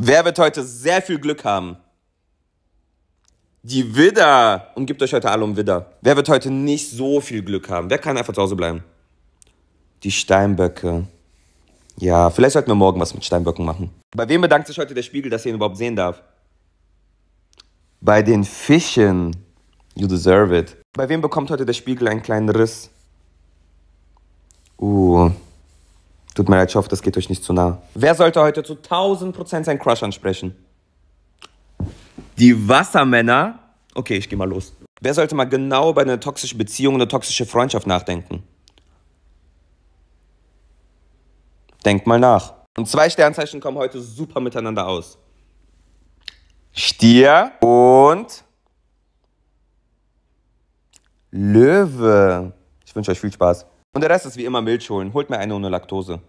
Wer wird heute sehr viel Glück haben? Die Widder. Umgibt euch heute alle um Widder. Wer wird heute nicht so viel Glück haben? Wer kann einfach zu Hause bleiben? Die Steinböcke. Ja, vielleicht sollten wir morgen was mit Steinböcken machen. Bei wem bedankt sich heute der Spiegel, dass ihr ihn überhaupt sehen darf? Bei den Fischen. You deserve it. Bei wem bekommt heute der Spiegel einen kleinen Riss? Uh. Tut mir leid, ich hoffe, das geht euch nicht zu nah. Wer sollte heute zu 1000% seinen Crush ansprechen? Die Wassermänner. Okay, ich gehe mal los. Wer sollte mal genau über eine toxische Beziehung, eine toxische Freundschaft nachdenken? Denkt mal nach. Und zwei Sternzeichen kommen heute super miteinander aus. Stier und Löwe. Ich wünsche euch viel Spaß. Und der Rest ist wie immer Milch holen. Holt mir eine ohne Laktose.